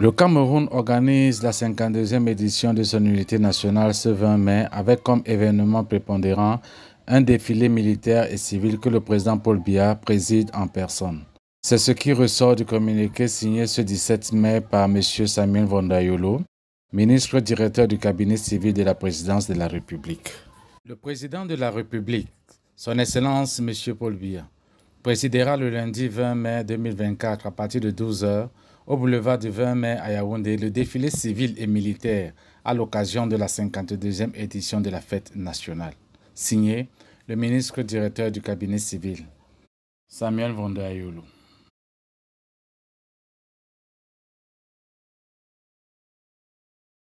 Le Cameroun organise la 52e édition de son unité nationale ce 20 mai avec comme événement prépondérant un défilé militaire et civil que le président Paul Biya préside en personne. C'est ce qui ressort du communiqué signé ce 17 mai par M. Samuel Vondayolo, ministre directeur du cabinet civil de la présidence de la République. Le président de la République, son Excellence M. Paul Biya, présidera le lundi 20 mai 2024 à partir de 12 h au boulevard du 20 mai à Yaoundé le défilé civil et militaire à l'occasion de la 52e édition de la fête nationale. Signé le ministre directeur du cabinet civil, Samuel Vondayoulou.